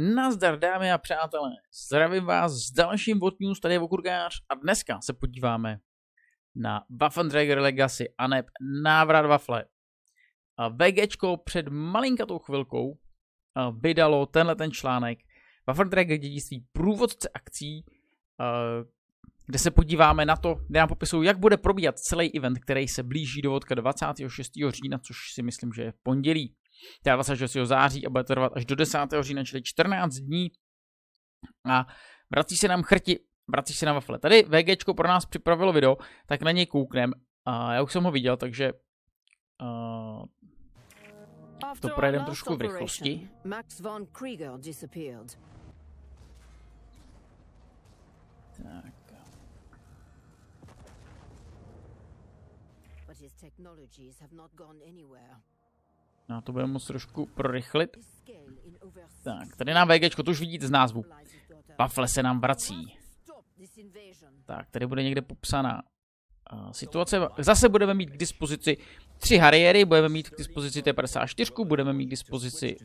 Nazdar dámy a přátelé, zdravím vás s dalším Bot News, tady je Vokurkář a dneska se podíváme na Waffendräger Legacy a ne návrat wafle. A VGčko před malinkatou chvilkou vydalo tenhle ten článek Waffendräger dědictví průvodce akcí, kde se podíváme na to, kde nám popisují, jak bude probíhat celý event, který se blíží do vodka 26. října, což si myslím, že je v pondělí teda vlastně, 26. září a bude to trvat až do 10. října, čili 14 dní. A vrací se nám chrti, vrací se nám wafle. Tady VG pro nás připravilo video, tak na něj kouknem. A já už jsem ho viděl, takže uh, to projedeme trošku v rychlosti. Max von Tak. But his technologies have not gone anywhere. Já no, to budeme moc trošku prorychlit. Tak, tady nám VG, to už vidíte z názvu. Pafle se nám vrací. Tak, tady bude někde popsaná uh, situace. Zase budeme mít k dispozici tři Harriery, budeme mít k dispozici T54, budeme mít k dispozici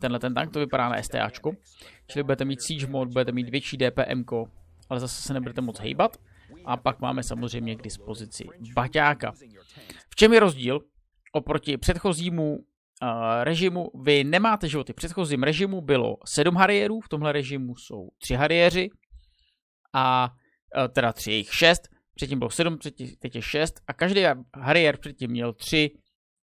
tenhle ten tank, to vypadá na STAčku. Čili budete mít Siege mod, budete mít větší DPM, ale zase se nebudete moc hejbat. A pak máme samozřejmě k dispozici baťáka. V čem je rozdíl oproti předchozímu Eh, režimu vy nemáte životy. V předchozím režimu bylo sedm hariérů, v tomhle režimu jsou tři hariéři a eh, teda tři jejich šest, předtím bylo sedm, teď je šest a každý hariér předtím měl tři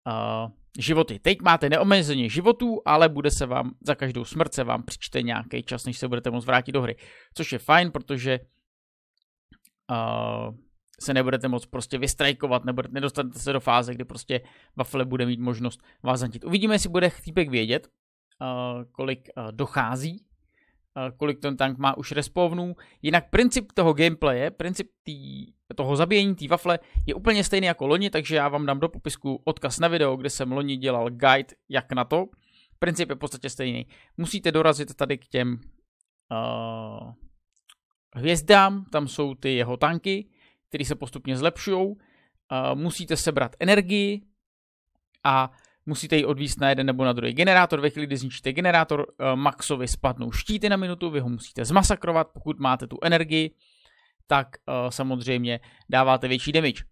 uh, životy. Teď máte neomezeně životů, ale bude se vám, za každou smrt se vám přičte nějaký čas, než se budete moct vrátit do hry. Což je fajn, protože uh, se nebudete moc prostě vystrajkovat, nebudete, nedostanete se do fáze, kdy prostě Waffle bude mít možnost vás zantit. Uvidíme, jestli bude chtípek vědět, eh, kolik eh, dochází, eh, kolik ten tank má už respawnů. Jinak princip toho gameplaye, princip tý, toho zabíjení té wafle je úplně stejný jako loni, takže já vám dám do popisku odkaz na video, kde jsem loni dělal guide, jak na to. Princip je v podstatě stejný. Musíte dorazit tady k těm uh, hvězdám, tam jsou ty jeho tanky, které se postupně zlepšují. Musíte sebrat energii a musíte ji odvíst na jeden nebo na druhý generátor. Ve chvíli, kdy zničíte generátor, eh, maxovi spadnou štíty na minutu, vy ho musíte zmasakrovat. Pokud máte tu energii, tak eh, samozřejmě dáváte větší damage.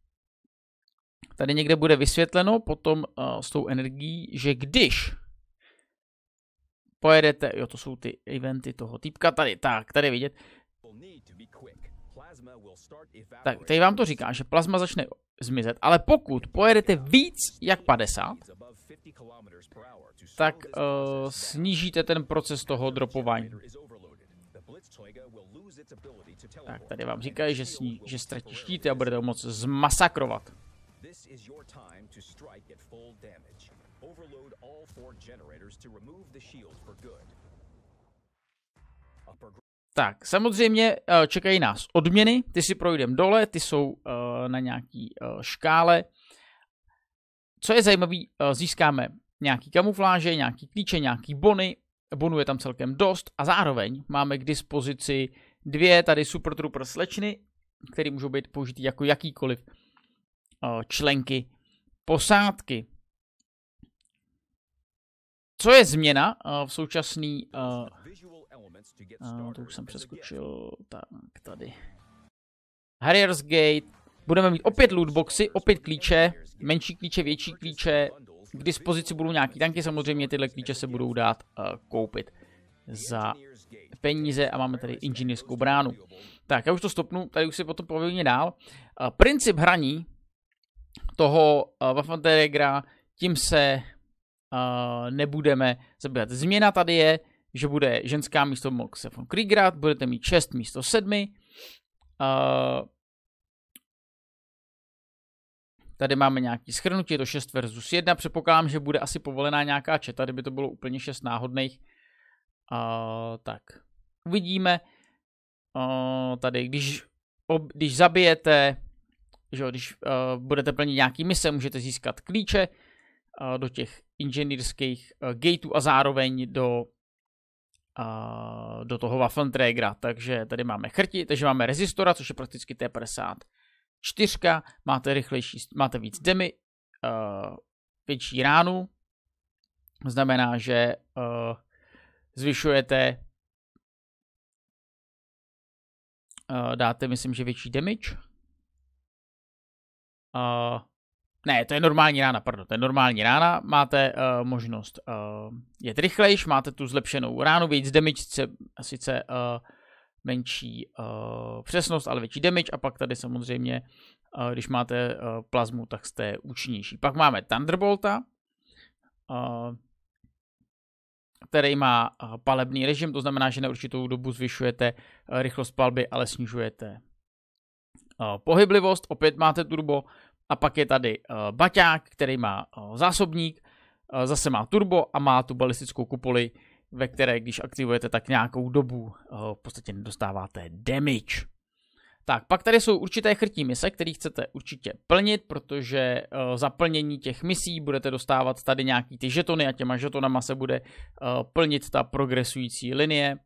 Tady někde bude vysvětleno potom eh, s tou energií, že když pojedete, jo to jsou ty eventy toho týpka tady, tak tady vidět, tak, tady vám to říká, že plazma začne zmizet, ale pokud pojedete víc jak 50, tak uh, snížíte ten proces toho dropování. Tak, tady vám říkají, že, sní, že ztratí štíty a budete ho moc zmasakrovat. Tak, tak, samozřejmě eh, čekají nás odměny, ty si projdeme dole, ty jsou eh, na nějaký eh, škále. Co je zajímavé, získáme nějaký kamufláže, nějaký klíče, nějaký bony, bonu je tam celkem dost a zároveň máme k dispozici dvě tady Super Trooper slečny, které můžou být použity jako jakýkoliv členky posádky. Co je změna v současné to už jsem přeskočil. Tak, tady. Harriers Gate. Budeme mít opět lootboxy, opět klíče, menší klíče, větší klíče. K dispozici budou nějaký tanky, samozřejmě tyhle klíče se budou dát uh, koupit za peníze a máme tady inženýrskou bránu. Tak, já už to stopnu, tady už si potom povědně dál. Uh, princip hraní toho uh, eh, Waffenteregra, tím se uh, nebudeme zabývat. Změna tady je, že bude ženská místo Moxe von Kriegrad, budete mít 6 místo 7. Uh, eh, tady máme nějaký schrnutí, je to 6 versus 1, předpokládám, že bude asi povolená nějaká četa, kdyby to bylo úplně 6 náhodných. Uh, tak, uvidíme. Uh, tady, když, ob, když zabijete, že když uh, budete plnit nějaký mise, můžete získat klíče uh, do těch inženýrských uh, gateů a zároveň do do toho Waffenträgera. Takže tady máme chrti, takže máme rezistora, což je prakticky T54, máte rychlejší, máte víc demi, uh, větší ránu, znamená, že uh, zvyšujete uh, dáte, myslím, že větší damage. Uh, ne, to je normální rána, pardon, to je normální rána, máte uh, možnost uh, jet rychlejš, máte tu zlepšenou ránu, víc damage, sice uh, menší uh, přesnost, ale větší damage a pak tady samozřejmě, uh, když máte uh, plazmu, tak jste účinnější. Pak máme Thunderbolta, uh, který má uh, palebný režim, to znamená, že na určitou dobu zvyšujete uh, rychlost palby, ale snižujete uh, pohyblivost, opět máte turbo, a pak je tady uh, baťák, který má uh, zásobník, uh, zase má turbo a má tu balistickou kupoli, ve které, když aktivujete, tak nějakou dobu uh, v podstatě nedostáváte damage. Tak, pak tady jsou určité chrtí mise, které chcete určitě plnit, protože uh, za plnění těch misí budete dostávat tady nějaký ty žetony a těma žetonama se bude uh, plnit ta progresující linie.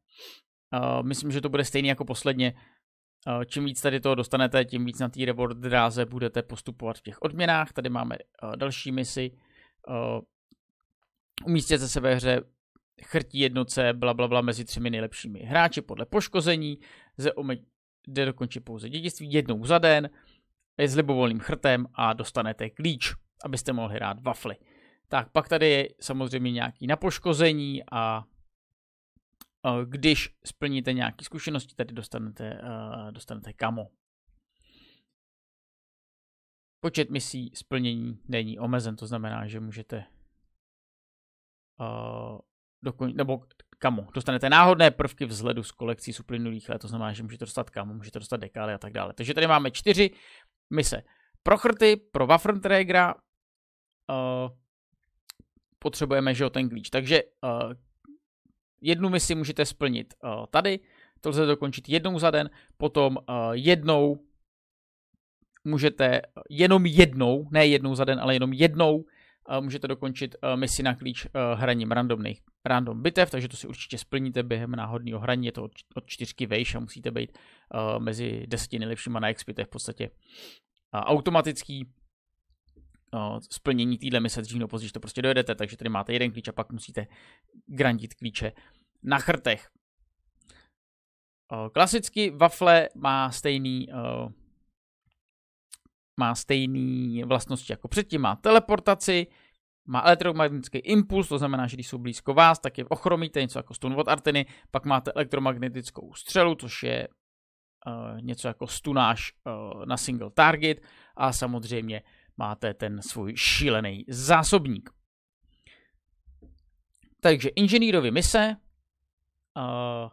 Uh, myslím, že to bude stejný jako posledně, Eh, čím víc tady toho dostanete, tím víc na té reward dráze budete postupovat v těch odměnách. Tady máme eh, další misi. Eh, umístěte se ve hře chrtí jednoce, bla, bla, bla mezi třemi nejlepšími hráči podle poškození. Ze ome... Jde dokončit pouze dědictví jednou za den je s libovolným chrtem a dostanete klíč, abyste mohli hrát wafly. Tak pak tady je samozřejmě nějaký napoškození a Eh, když splníte nějaké zkušenosti, tady dostanete, eh, dostanete kamo. Počet misí splnění není omezen, to znamená, že můžete eh, dokon, nebo kamo. Dostanete náhodné prvky vzhledu z kolekcí z uplynulých let, to znamená, že můžete dostat kamo, můžete dostat dekály a tak dále. Takže tady máme čtyři mise. Pro chrty, pro Waffenträgera, uh, potřebujeme, že ten klíč. Takže uh, jednu misi můžete splnit uh, tady, to lze dokončit jednou za den, potom uh, jednou můžete, eh, jenom jednou, ne jednou za den, ale jenom jednou, uh, můžete dokončit uh, misi na klíč uh, hraním randomných, random bitev, takže to si určitě splníte během náhodného hraní, je to od, od čtyřky vejš a musíte být uh, mezi deseti nejlepšíma na XP, to je v podstatě uh, automatický No, splnění téhle mise dřív nebo později, to prostě dojedete, takže tady máte jeden klíč a pak musíte grandit klíče na chrtech. Eh, klasicky wafle má stejný eh, má stejný vlastnosti jako předtím, má teleportaci, má elektromagnetický impuls, to znamená, že když jsou blízko vás, tak je ochromíte, něco jako stun od Arteny, pak máte elektromagnetickou střelu, což je uh, něco jako stunáš uh, na single target a samozřejmě máte ten svůj šílený zásobník. Takže inženýrovi mise uh,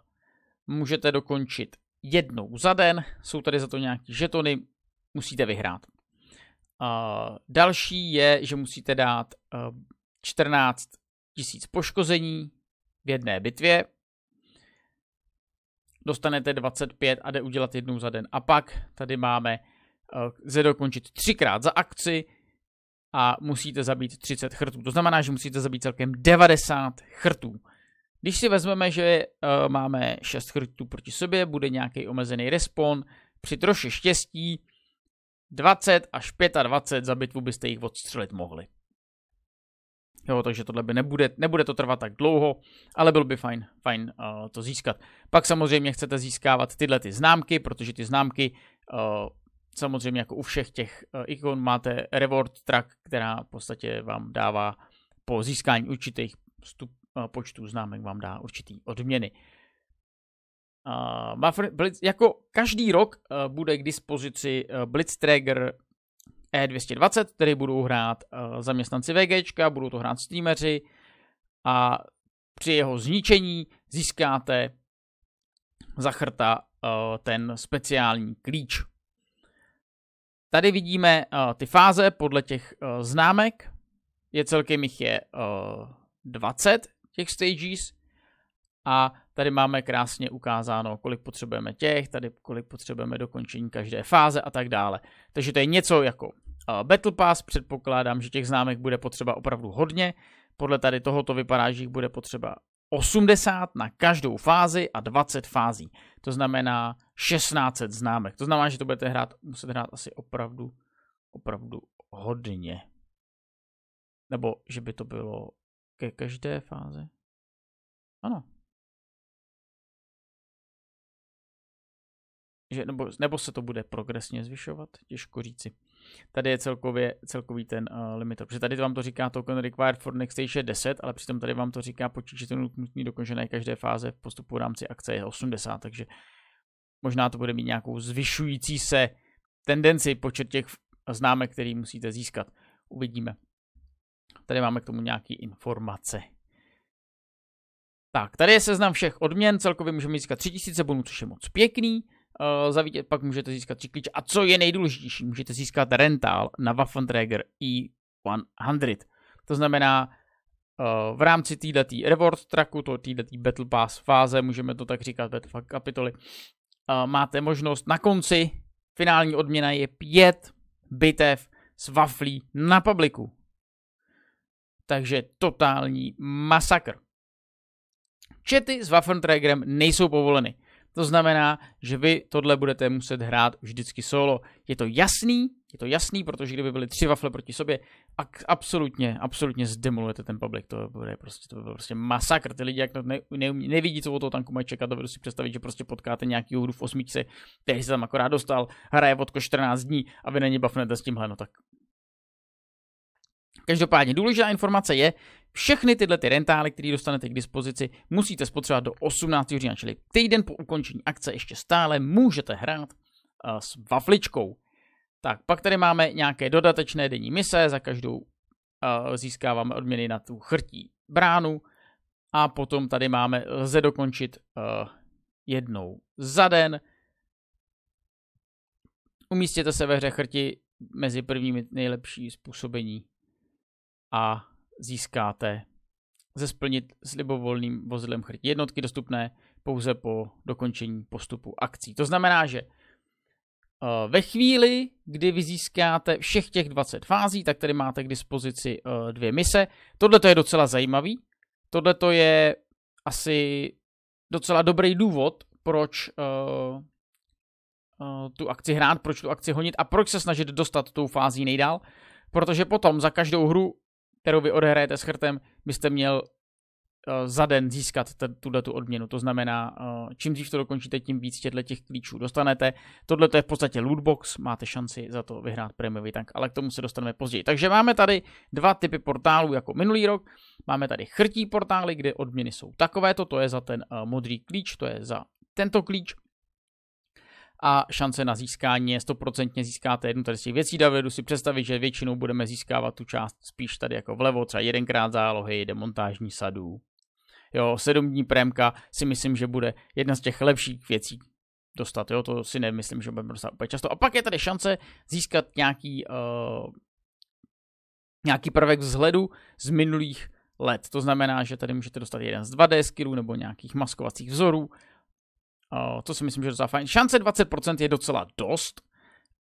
můžete dokončit jednou za den, jsou tady za to nějaký žetony, musíte vyhrát. Uh, další je, že musíte dát uh, eh, 14 tisíc poškození v jedné bitvě. Dostanete 25 a jde udělat jednou za den. A pak tady máme Eh, lze dokončit třikrát za akci a musíte zabít 30 chrtů. To znamená, že musíte zabít celkem 90 chrtů. Když si vezmeme, že eh, máme 6 chrtů proti sobě, bude nějaký omezený respawn, při troši štěstí 20 až 25 za bitvu byste jich odstřelit mohli. Jo, takže tohle by nebude, nebude to trvat tak dlouho, ale bylo by fajn, fajn uh, to získat. Pak samozřejmě chcete získávat tyhle ty známky, protože ty známky uh, samozřejmě jako u všech těch eh, ikon máte reward track, která v podstatě vám dává po získání určitých stup, eh, počtů známek vám dá určitý odměny. Uh, Blitz, jako každý rok uh, bude k dispozici uh, Blitztrager E220, který budou hrát uh, zaměstnanci VG, budou to hrát streameři a při jeho zničení získáte za uh, ten speciální klíč. Tady vidíme uh, ty fáze podle těch uh, známek. Je celkem jich je uh, eh, 20 těch stages. A tady máme krásně ukázáno, kolik potřebujeme těch, tady kolik potřebujeme dokončení každé fáze a tak dále. Takže to je něco jako uh, Battle Pass. Předpokládám, že těch známek bude potřeba opravdu hodně. Podle tady tohoto vypadá, že jich bude potřeba 80 na každou fázi a 20 fází. To znamená 1600 známek. To znamená, že to budete hrát, muset hrát asi opravdu, opravdu hodně. Nebo že by to bylo ke každé fázi. Ano. Že, nebo, nebo se to bude progresně zvyšovat, těžko říci. Tady je celkově, celkový ten uh, limit. Protože tady vám to říká token required for next stage je 10, ale přitom tady vám to říká počítat nutný dokončené každé fáze v postupu v rámci akce je 80, takže uh, Možná to bude mít nějakou zvyšující se tendenci počet těch známek, který musíte získat. Uvidíme. Tady máme k tomu nějaké informace. Tak, tady je seznam všech odměn, celkově můžeme získat 3000 bonů, což je moc pěkný. Uh, pak můžete získat tři klíče. A co je nejdůležitější, můžete získat rentál na Waffenträger E100. To znamená, uh, v rámci této reward tracku, to této battle pass fáze, můžeme to tak říkat, battle kapitoly, Eh, máte možnost na konci, finální odměna je pět bitev s waflí na publiku. Takže totální masakr. Čety s Waffentragerem nejsou povoleny. To znamená, že vy tohle budete muset hrát vždycky solo. Je to jasný, je to jasný, protože kdyby byly tři wafle proti sobě, a absolutně, absolutně zdemolujete ten public, to bude prostě, to bude prostě masakr, ty lidi jak ne, ne, nevidí, co o toho tanku mají čekat, dovedu si představit, že prostě potkáte nějaký hru v osmičce, který se tam akorát dostal, hraje od 14 dní a vy na ně bafnete s tímhle, no tak Každopádně důležitá informace je, všechny tyhle ty rentály, které dostanete k dispozici, musíte spotřebovat do 18. října, čili týden po ukončení akce ještě stále můžete hrát eh, s vafličkou. Tak, pak tady máme nějaké dodatečné denní mise, za každou eh, získáváme odměny na tu chrtí bránu a potom tady máme, lze dokončit eh, jednou za den. Umístěte se ve hře chrti mezi prvními nejlepší způsobení a získáte ze splnit s libovolným vozidlem chrt jednotky dostupné pouze po dokončení postupu akcí. To znamená, že eh, ve chvíli, kdy vy získáte všech těch 20 fází, tak tady máte k dispozici eh, dvě mise. Tohle to je docela zajímavý. Tohle to je asi docela dobrý důvod, proč eh, tu akci hrát, proč tu akci honit a proč se snažit dostat tou fází nejdál. Protože potom za každou hru kterou vy odehrajete s chrtem, byste měl eh, za den získat tuhle tu odměnu. To znamená, eh, čím dřív to dokončíte, tím víc těchto těch klíčů dostanete. Tohle je v podstatě lootbox, máte šanci za to vyhrát prémiový tank, ale k tomu se dostaneme později. Takže máme tady dva typy portálů jako minulý rok. Máme tady chrtí portály, kde odměny jsou takovéto, to je za ten eh, modrý klíč, to je za tento klíč a šance na získání je stoprocentně získáte jednu tady z těch věcí. Davidu si představit, že většinou budeme získávat tu část spíš tady jako vlevo, třeba jedenkrát zálohy, demontážní sadů. Jo, sedm dní prémka si myslím, že bude jedna z těch lepších věcí dostat, jo, to si nemyslím, že budeme dostat úplně často. A pak je tady šance získat nějaký, uh, nějaký prvek vzhledu z minulých let. To znamená, že tady můžete dostat jeden z 2D skillů nebo nějakých maskovacích vzorů, Eh, to si myslím, že je docela fajn. Šance 20% je docela dost.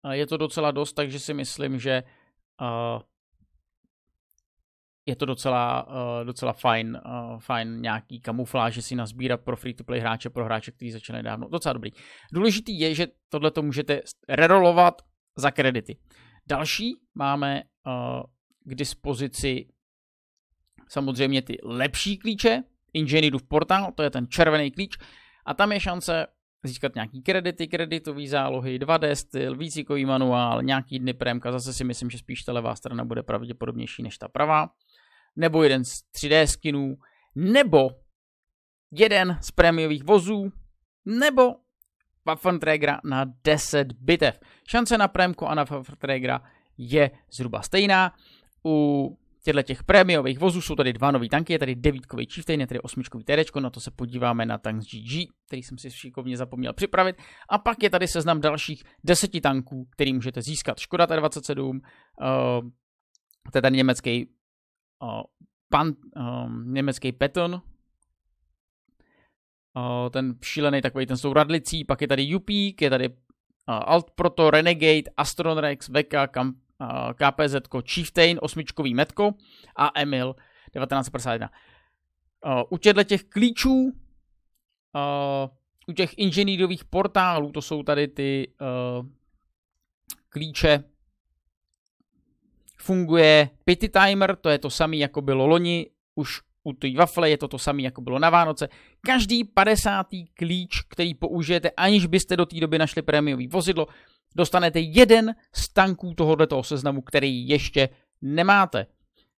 Eh, je to docela dost, takže si myslím, že eh, je to docela, docela fajn, fajn nějaký kamufláže si nazbírat pro free-to-play hráče, pro hráče, který začínají dávno. Docela dobrý. Důležitý je, že tohle to můžete rerolovat za kredity. Další máme k dispozici samozřejmě ty lepší klíče, Inženýrův portál, to je ten červený klíč, a tam je šance získat nějaký kredity, kreditové zálohy, 2D styl, vícikový manuál, nějaký dny premka, zase si myslím, že spíš ta levá strana bude pravděpodobnější než ta pravá, nebo jeden z 3D skinů, nebo jeden z prémiových vozů, nebo Pfaffenträgera na 10 bitev. Šance na premku a na Pfaffenträgera je zhruba stejná. U těchto těch prémiových vozů jsou tady dva nový tanky, je tady devítkový Chieftain, je tady osmičkový TD, na to se podíváme na tank GG, který jsem si šikovně zapomněl připravit. A pak je tady seznam dalších deseti tanků, který můžete získat. Škoda T27, uh, eh, to je ten německý uh, pan, uh, německý Peton, uh, ten šílený takový, ten jsou radlicí, pak je tady Jupík, je tady uh, Alt Proto, Renegade, Astronrex, Veka, Kamp, Eh, KPZ Chieftain, osmičkový metko a Emil 1951. Eh, u těchto těch klíčů, eh, u těch inženýrových portálů, to jsou tady ty klíče, funguje pity timer, to je to samé, jako bylo loni, už u té wafle je to to samé, jako bylo na Vánoce. Každý 50. klíč, který použijete, aniž byste do té doby našli prémiový vozidlo, dostanete jeden z tanků tohoto seznamu, který ještě nemáte.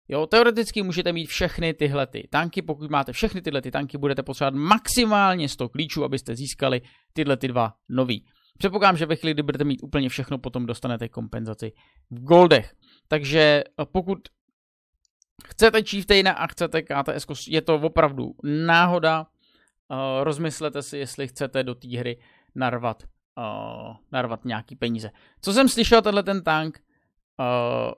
Jo, teoreticky můžete mít všechny tyhle ty tanky, pokud máte všechny tyhle ty tanky, budete potřebovat maximálně 100 klíčů, abyste získali tyhle ty dva nový. Předpokládám, že ve chvíli, kdy budete mít úplně všechno, potom dostanete kompenzaci v goldech. Takže eh, pokud chcete na a chcete KTS, je to opravdu náhoda. Eh, rozmyslete si, jestli chcete do té hry narvat uh, narvat nějaký peníze. Co jsem slyšel, tenhle ten tank uh,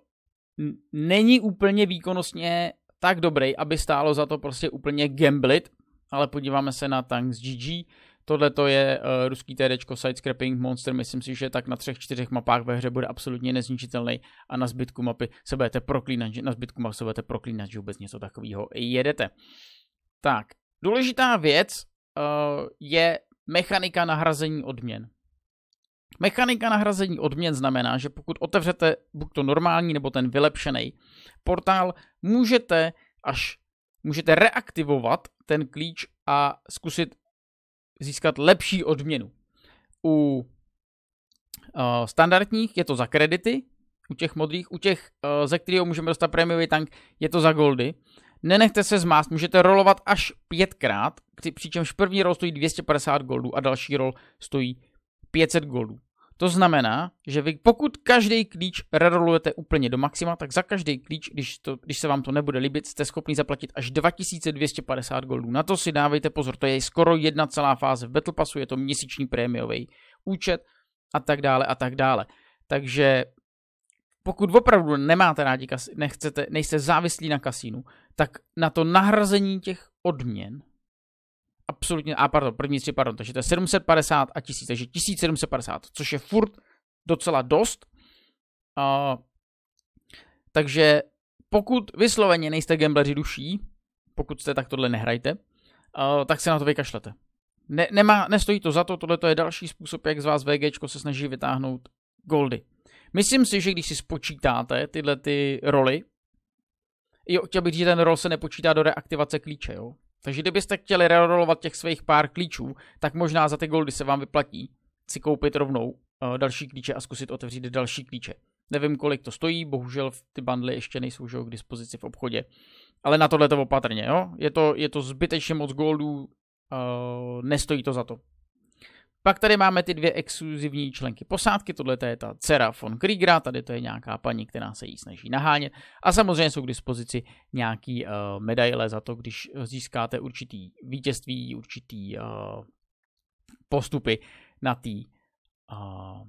není úplně výkonnostně tak dobrý, aby stálo za to prostě úplně gamblit, ale podíváme se na tank z GG. Tohle to je uh, ruský TD Sidescrapping Monster, myslím si, že tak na třech, čtyřech mapách ve hře bude absolutně nezničitelný a na zbytku mapy se budete proklínat, že, na zbytku mapy se budete proklínat, že vůbec něco takového jedete. Tak, důležitá věc uh, je mechanika nahrazení odměn. Mechanika nahrazení odměn znamená, že pokud otevřete buď to normální nebo ten vylepšený portál, můžete až můžete reaktivovat ten klíč a zkusit získat lepší odměnu. U uh, standardních je to za kredity, u těch modrých, u těch, uh, ze kterého můžeme dostat prémiový tank, je to za goldy. Nenechte se zmást, můžete rolovat až pětkrát, přičemž první rol stojí 250 goldů a další rol stojí 500 goldů. To znamená, že vy pokud každý klíč rerolujete úplně do maxima, tak za každý klíč, když, to, když se vám to nebude líbit, jste schopni zaplatit až 2250 goldů. Na to si dávejte pozor, to je skoro jedna celá fáze v Battle Passu, je to měsíční prémiový účet a tak dále a tak dále. Takže pokud opravdu nemáte rádi, nechcete, nejste závislí na kasínu, tak na to nahrazení těch odměn absolutně, a pardon, první tři, pardon, takže to je 750 a 1000, takže 1750, což je furt docela dost. Uh, takže pokud vysloveně nejste gambleři duší, pokud jste tak tohle nehrajte, uh, tak se na to vykašlete. Ne, nemá, nestojí to za to, tohle je další způsob, jak z vás VG se snaží vytáhnout goldy. Myslím si, že když si spočítáte tyhle ty roly, jo, chtěl bych říct, že ten rol se nepočítá do reaktivace klíče, jo. Takže kdybyste chtěli rerolovat těch svých pár klíčů, tak možná za ty goldy se vám vyplatí si koupit rovnou eh, další klíče a zkusit otevřít další klíče. Nevím, kolik to stojí, bohužel ty bundly ještě nejsou k dispozici v obchodě. Ale na tohle to opatrně, jo? Je to, je to zbytečně moc goldů, uh, nestojí to za to. Pak tady máme ty dvě exkluzivní členky posádky, tohle je ta dcera von Kriegera, tady to je nějaká paní, která se jí snaží nahánět a samozřejmě jsou k dispozici nějaký uh, medaile za to, když získáte určitý vítězství, určitý uh, postupy na té uh,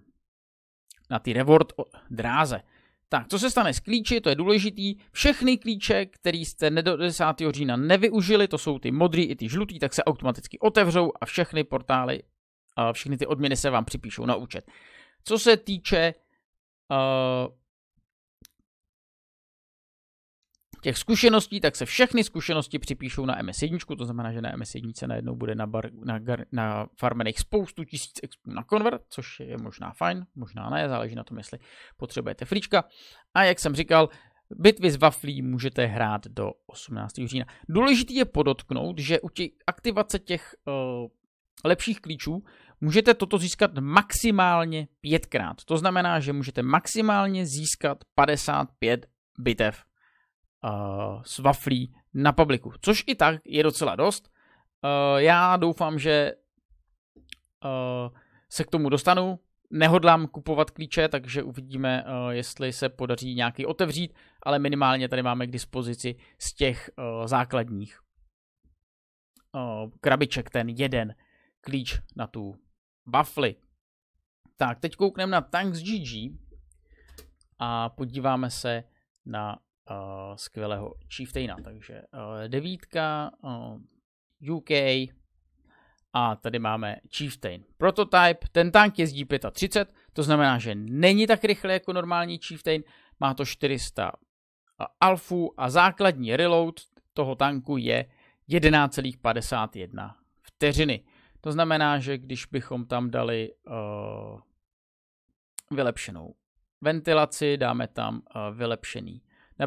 na tý reward dráze. Tak, co se stane s klíči, to je důležitý. Všechny klíče, které jste do 10. října nevyužili, to jsou ty modrý i ty žlutý, tak se automaticky otevřou a všechny portály všechny ty odměny se vám připíšou na účet. Co se týče uh, těch zkušeností, tak se všechny zkušenosti připíšou na MS1, to znamená, že na MS1 najednou bude na, bar, na, gar, na farmených spoustu tisíc expů na konvert, což je možná fajn, možná ne, záleží na tom, jestli potřebujete frička. A jak jsem říkal, bitvy s waflí můžete hrát do 18. října. Důležité je podotknout, že u těch aktivace těch uh, lepších klíčů můžete toto získat maximálně pětkrát. To znamená, že můžete maximálně získat 55 bitev uh, s waflí na publiku, což i tak je docela dost. Uh, já doufám, že uh, se k tomu dostanu. Nehodlám kupovat klíče, takže uvidíme, uh, jestli se podaří nějaký otevřít, ale minimálně tady máme k dispozici z těch uh, základních uh, krabiček ten jeden klíč na tu Bafly. Tak, teď koukneme na Tanks GG a podíváme se na uh, skvělého Chieftaina. Takže uh, devítka, uh, eh, UK a tady máme Chieftain. Prototype, ten tank jezdí 35, to znamená, že není tak rychle jako normální Chieftain, má to 400 alfu alfů a základní reload toho tanku je 11,51 vteřiny. To znamená, že když bychom tam dali uh, vylepšenou ventilaci, dáme tam uh, vylepšený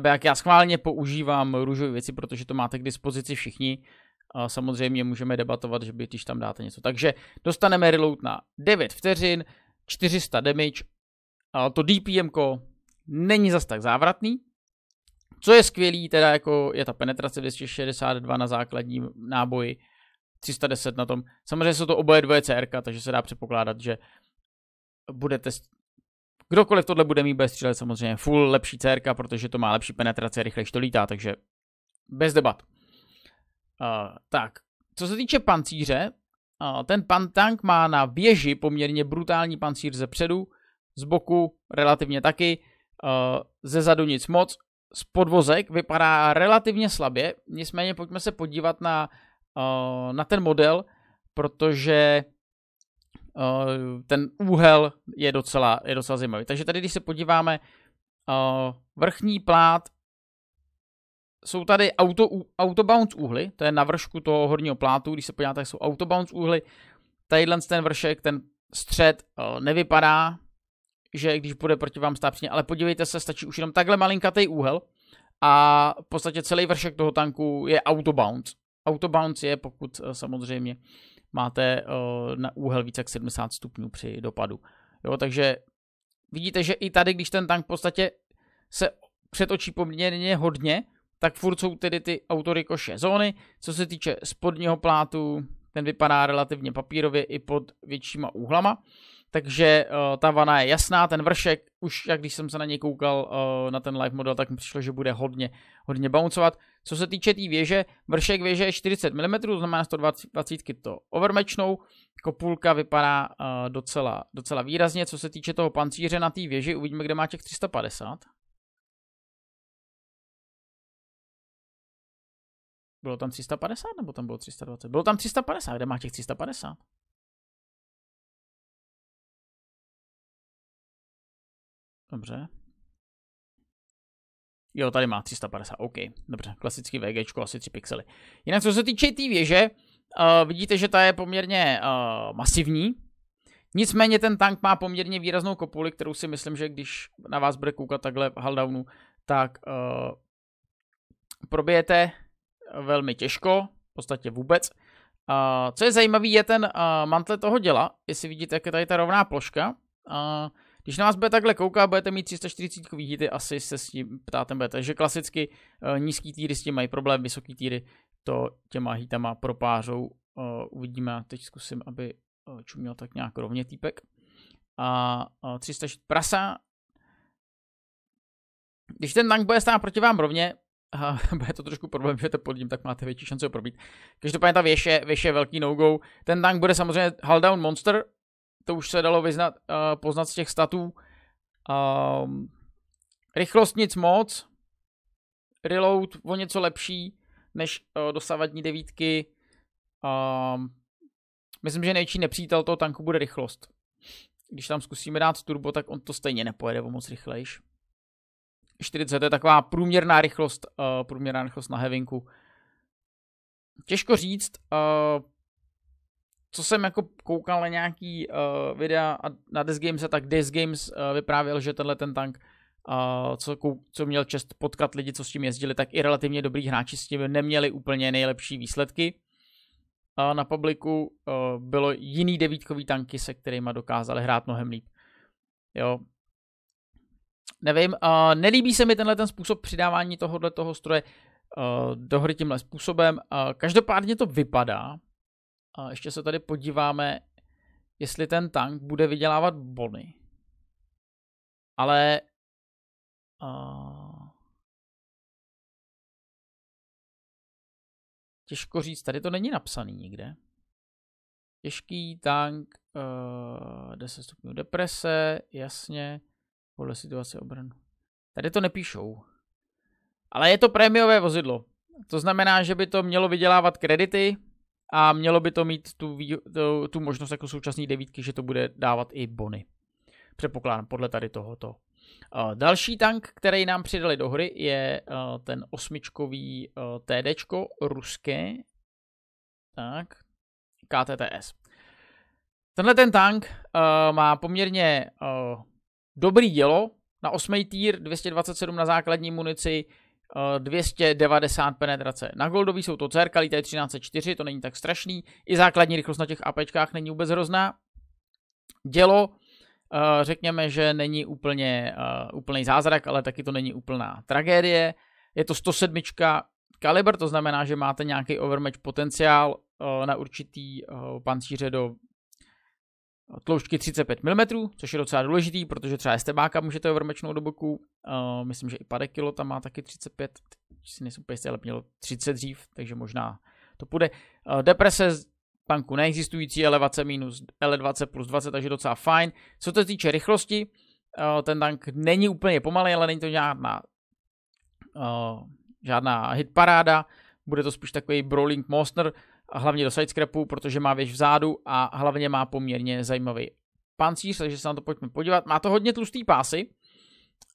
jak Já schválně používám růžové věci, protože to máte k dispozici všichni. Uh, samozřejmě můžeme debatovat, že by, když tam dáte něco. Takže dostaneme reload na 9 vteřin, 400 damage. Uh, to DPM není zas tak závratný. Co je skvělý, teda jako je ta penetrace 262 na základním náboji, 310 na tom. Samozřejmě jsou to oboje dvoje CRK, takže se dá předpokládat, že budete Kdokoliv tohle bude mít, bez, střílet samozřejmě full lepší CRK, protože to má lepší penetraci, rychlejší to lítá, takže bez debat. Uh, tak, co se týče pancíře, uh, ten pan tank má na věži poměrně brutální pancíř ze předu, z boku relativně taky, uh, ze zadu nic moc, z podvozek vypadá relativně slabě, nicméně pojďme se podívat na Eh, na ten model, protože eh, ten úhel je docela, je docela zajímavý. Takže tady, když se podíváme, eh, vrchní plát, jsou tady auto, autobounce úhly, to je na vršku toho horního plátu, když se podíváte, jsou autobounce úhly, tadyhle ten vršek, ten střed nevypadá, že když bude proti vám stát ale podívejte se, stačí už jenom takhle malinkatý úhel a v podstatě celý vršek toho tanku je autobounce. Autobounce je, pokud eh, samozřejmě máte eh, na úhel více jak 70 stupňů při dopadu. Jo, takže vidíte, že i tady, když ten tank v podstatě se přetočí poměrně hodně, tak furt jsou tedy ty koše. zóny. Co se týče spodního plátu, ten vypadá relativně papírově i pod většíma úhlama takže uh, ta vana je jasná, ten vršek, už jak když jsem se na něj koukal uh, na ten live model, tak mi přišlo, že bude hodně, hodně bouncovat. Co se týče té tý věže, vršek věže je 40 mm, to znamená 120 to overmečnou, kopulka vypadá uh, docela, docela výrazně. Co se týče toho pancíře na té věži, uvidíme, kde má těch 350. Bylo tam 350 nebo tam bylo 320? Bylo tam 350, kde má těch 350? Dobře. Jo, tady má 350, OK, dobře, klasický VG, asi 3 pixely. Jinak co se týče té tý věže, uh, vidíte, že ta je poměrně uh, masivní, nicméně ten tank má poměrně výraznou kopuli, kterou si myslím, že když na vás bude koukat takhle v Haldownu, tak uh, probijete velmi těžko, v podstatě vůbec. Uh, co je zajímavé, je ten uh, mantle toho děla, jestli vidíte, jak je tady ta rovná ploška, uh, když nás bude takhle kouká, budete mít 340 hity, asi se s tím ptátem budete. Takže klasicky uh, nízký týry s tím mají problém, vysoký týry to těma hitama propářou. Uh, eh, uvidíme, teď zkusím, aby uh, eh, čuměl tak nějak rovně týpek. A uh, 300 prasa. Když ten tank bude stát proti vám rovně, a bude to trošku problém, že to pod ním, tak máte větší šanci ho probít. Každopádně ta věše, je, je velký no-go. Ten tank bude samozřejmě hull down monster, to už se dalo vyznat, uh, poznat z těch statů. Um, rychlost nic moc, reload o něco lepší než uh, dosavadní devítky. Um, myslím, že největší nepřítel toho tanku bude rychlost. Když tam zkusíme dát turbo, tak on to stejně nepojede o moc rychlejš. 40 je taková průměrná rychlost, uh, průměrná rychlost na hevinku. Těžko říct, uh, co jsem jako koukal na nějaký uh, videa na Death Games, a tak Death Games uh, vyprávěl, že tenhle ten tank, uh, co, kou, co měl čest potkat lidi, co s tím jezdili, tak i relativně dobrý hráči s tím neměli úplně nejlepší výsledky. A na publiku uh, bylo jiný devítkový tanky, se kterými dokázali hrát mnohem líp. Jo. Nevím, uh, nelíbí se mi tenhle ten způsob přidávání tohohle toho stroje uh, do hry tímhle způsobem. Uh, každopádně to vypadá, a ještě se tady podíváme, jestli ten tank bude vydělávat bony. Ale... a... těžko říct, tady to není napsaný nikde. Těžký tank, uh, e, 10 stupňů deprese, jasně, podle situace obranu. Tady to nepíšou. Ale je to prémiové vozidlo. To znamená, že by to mělo vydělávat kredity, a mělo by to mít tu, tu, tu možnost jako současný devítky, že to bude dávat i bony. Předpokládám podle tady tohoto. další tank, který nám přidali do hry, je ten osmičkový TD ruské. Tak, KTTS. Tenhle ten tank má poměrně dobrý dělo, na osmý týr, 227 na základní munici, 290 eh, penetrace. Na goldový jsou to CRK lítají je 1304, to není tak strašný. I základní rychlost na těch APčkách není vůbec hrozná. Dělo, eh, řekněme, že není úplně eh, úplný zázrak, ale taky to není úplná tragédie. Je to 107 kalibr, to znamená, že máte nějaký overmatch potenciál na určitý pancíře do tloušťky 35 mm, což je docela důležitý, protože třeba STBáka můžete vrmečnout do boku. myslím, že i pade kilo tam má taky 35, si nejsem úplně ale mělo 30 dřív, takže možná to půjde. Deprese deprese tanku neexistující, elevace minus L20 plus 20, takže docela fajn. Co to týče rychlosti, ten tank není úplně pomalý, ale není to žádná, žádná hitparáda, bude to spíš takový Brawling Monster, a hlavně do sidescrapu, protože má věž vzadu a hlavně má poměrně zajímavý pancíř, takže se na to pojďme podívat. Má to hodně tlustý pásy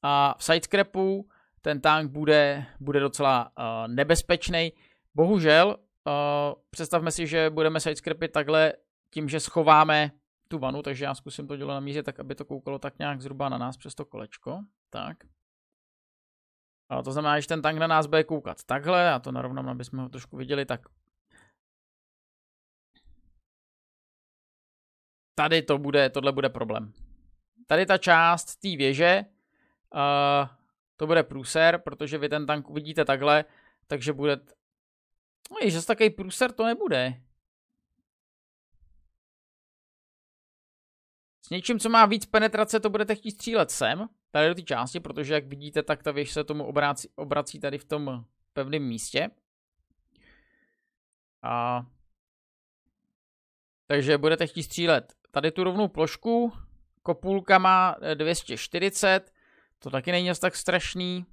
a v sidescrapu ten tank bude, bude docela uh, eh, nebezpečný. Bohužel, uh, představme si, že budeme sidescrapit takhle tím, že schováme tu vanu, takže já zkusím to dělat na míře tak, aby to koukalo tak nějak zhruba na nás přes to kolečko. Tak. A to znamená, že ten tank na nás bude koukat takhle, já to narovnám, aby jsme ho trošku viděli, tak tady to bude, tohle bude problém. Tady ta část té věže, uh, to bude průser, protože vy ten tank uvidíte takhle, takže bude... No ježiš, takový průser to nebude. S něčím, co má víc penetrace, to budete chtít střílet sem, tady do té části, protože jak vidíte, tak ta věž se tomu obrací, obrací tady v tom pevném místě. A... Takže budete chtít střílet tady tu rovnou plošku, Kopulka má 240, eh, to taky není tak strašný.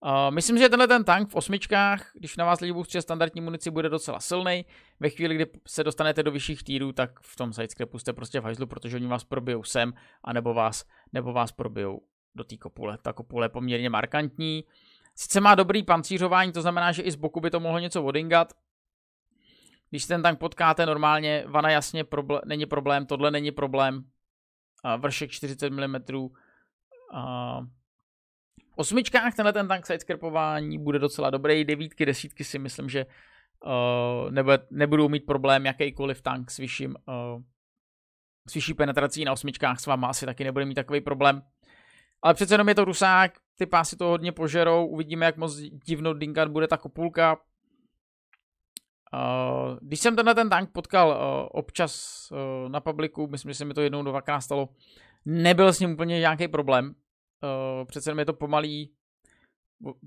Uh, myslím, že tenhle ten tank v osmičkách, když na vás lidi buchstří standardní munici, bude docela silný. Ve chvíli, kdy se dostanete do vyšších týrů, tak v tom sidescrapu jste prostě v hajzlu, protože oni vás probijou sem, anebo vás, nebo vás probijou do té kopule. Ta kopule je poměrně markantní. Sice má dobrý pancířování, to znamená, že i z boku by to mohlo něco odingat, když ten tank potkáte normálně, vana jasně problé- není problém, tohle není problém. Uh, vršek 40 mm. Uh, v osmičkách tenhle ten tank sideskrpování bude docela dobrý, devítky, desítky si myslím, že uh, eh, nebude, nebudou mít problém jakýkoliv tank s vyšším uh, s vyšší penetrací na osmičkách s váma asi taky nebude mít takový problém. Ale přece jenom je to rusák, ty pásy to hodně požerou, uvidíme, jak moc divno dinkat bude ta kopulka. Uh, když jsem tenhle ten tank potkal uh, občas uh, na publiku, myslím, že se mi to jednou, dvakrát stalo, nebyl s ním úplně nějaký problém. Přece jenom je to pomalý,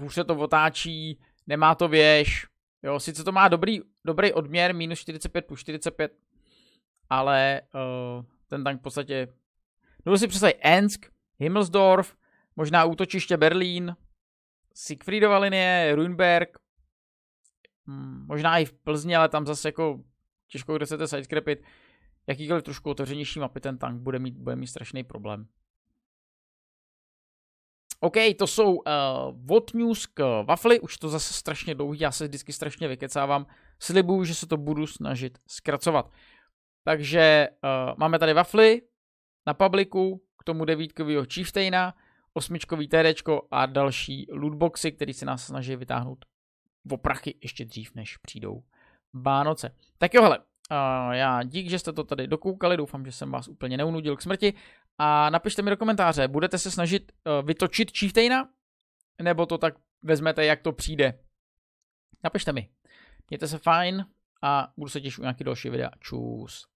už se to otáčí, nemá to věž. Jo, sice to má dobrý, dobrý odměr, minus 45 plus 45, ale ten tank v podstatě... No, si představit Ensk, Himmelsdorf, možná útočiště Berlín, Siegfriedova linie, Runberg, hmm, možná i v Plzni, ale tam zase jako těžko kde chcete sidecrapit. jakýkoliv trošku otevřenější mapy ten tank bude mít, bude mít strašný problém. OK, to jsou uh, What News k wafly, už to zase strašně dlouhý, já se vždycky strašně vykecávám, slibuju, že se to budu snažit zkracovat. Takže uh, máme tady Wafly na publiku, k tomu devítkovýho Chieftaina, osmičkový TDčko a další lootboxy, který se nás snaží vytáhnout o prachy ještě dřív, než přijdou Vánoce. Tak jo, hele, já dík, že jste to tady dokoukali, doufám, že jsem vás úplně neunudil k smrti. A napište mi do komentáře, budete se snažit eh, vytočit Chieftaina? Nebo to tak vezmete, jak to přijde? Napište mi. Mějte se fajn a budu se těšit u nějaký další videa. Čus.